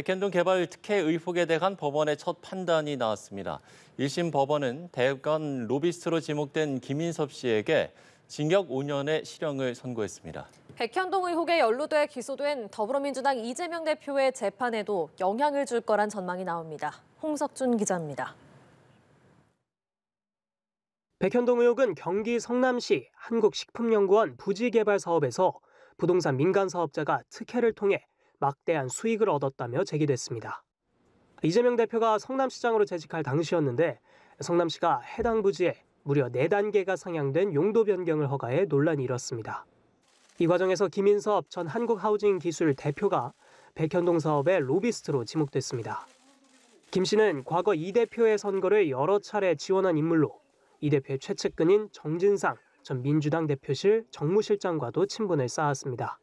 백현동 개발 특혜 의혹에 대한 법원의 첫 판단이 나왔습니다. 1심 법원은 대관 로비스트로 지목된 김인섭 씨에게 징역 5년의 실형을 선고했습니다. 백현동 의혹에 연루돼 기소된 더불어민주당 이재명 대표의 재판에도 영향을 줄 거란 전망이 나옵니다. 홍석준 기자입니다. 백현동 의혹은 경기 성남시 한국식품연구원 부지개발 사업에서 부동산 민간 사업자가 특혜를 통해 막대한 수익을 얻었다며 제기됐습니다. 이재명 대표가 성남시장으로 재직할 당시였는데 성남시가 해당 부지에 무려 4단계가 상향된 용도 변경을 허가해 논란이 일었습니다. 이 과정에서 김인섭 전 한국하우징기술 대표가 백현동 사업의 로비스트로 지목됐습니다. 김 씨는 과거 이 대표의 선거를 여러 차례 지원한 인물로 이 대표의 최측근인 정진상 전 민주당 대표실 정무실장과도 친분을 쌓았습니다.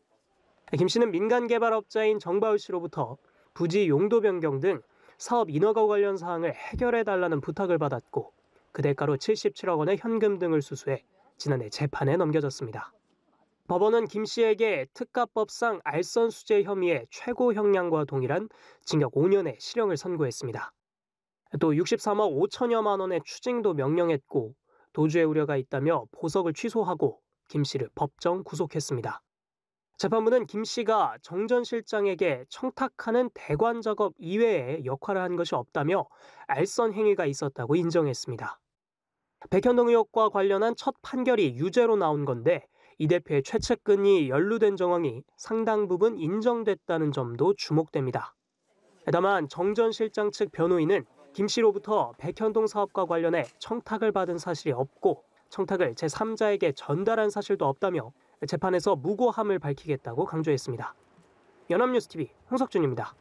김 씨는 민간 개발업자인 정바울 씨로부터 부지 용도 변경 등 사업 인허가 관련 사항을 해결해 달라는 부탁을 받았고 그 대가로 77억 원의 현금 등을 수수해 지난해 재판에 넘겨졌습니다. 법원은 김 씨에게 특가법상 알선 수재 혐의의 최고 형량과 동일한 징역 5년의 실형을 선고했습니다. 또 63억 5천여만 원의 추징도 명령했고 도주의 우려가 있다며 보석을 취소하고 김 씨를 법정 구속했습니다. 재판부는 김 씨가 정전 실장에게 청탁하는 대관 작업 이외에 역할을 한 것이 없다며 알선 행위가 있었다고 인정했습니다. 백현동 의혹과 관련한 첫 판결이 유죄로 나온 건데 이 대표의 최측근이 연루된 정황이 상당 부분 인정됐다는 점도 주목됩니다. 다만 정전 실장 측 변호인은 김 씨로부터 백현동 사업과 관련해 청탁을 받은 사실이 없고 청탁을 제3자에게 전달한 사실도 없다며 재판에서 무고함을 밝히겠다고 강조했습니다. 연합뉴스TV 홍석준입니다.